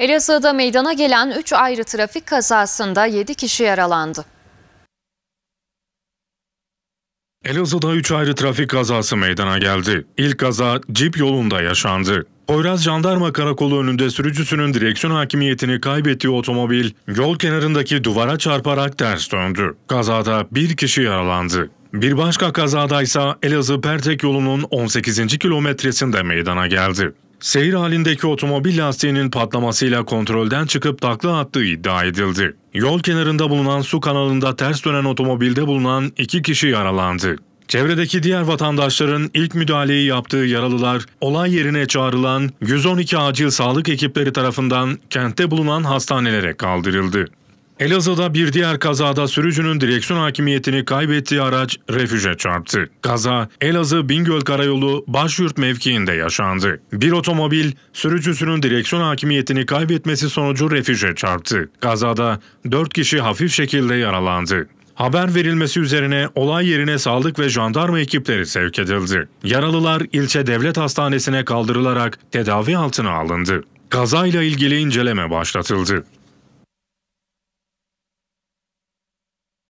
Elazığ'da meydana gelen 3 ayrı trafik kazasında 7 kişi yaralandı. Elazığ'da 3 ayrı trafik kazası meydana geldi. İlk kaza Cip yolunda yaşandı. Poyraz Jandarma Karakolu önünde sürücüsünün direksiyon hakimiyetini kaybettiği otomobil yol kenarındaki duvara çarparak ters döndü. Kazada bir kişi yaralandı. Bir başka kazada ise Elazığ-Pertek yolunun 18. kilometresinde meydana geldi. Seyir halindeki otomobil lastiğinin patlamasıyla kontrolden çıkıp takla attığı iddia edildi. Yol kenarında bulunan su kanalında ters dönen otomobilde bulunan iki kişi yaralandı. Çevredeki diğer vatandaşların ilk müdahaleyi yaptığı yaralılar olay yerine çağrılan 112 acil sağlık ekipleri tarafından kentte bulunan hastanelere kaldırıldı. Elazığ'da bir diğer kazada sürücünün direksiyon hakimiyetini kaybettiği araç refüje çarptı. Kaza Elazığ Bingöl Karayolu Başyurt mevkiinde yaşandı. Bir otomobil sürücüsünün direksiyon hakimiyetini kaybetmesi sonucu refüje çarptı. Kazada 4 kişi hafif şekilde yaralandı. Haber verilmesi üzerine olay yerine sağlık ve jandarma ekipleri sevk edildi. Yaralılar ilçe devlet hastanesine kaldırılarak tedavi altına alındı. Kazayla ilgili inceleme başlatıldı.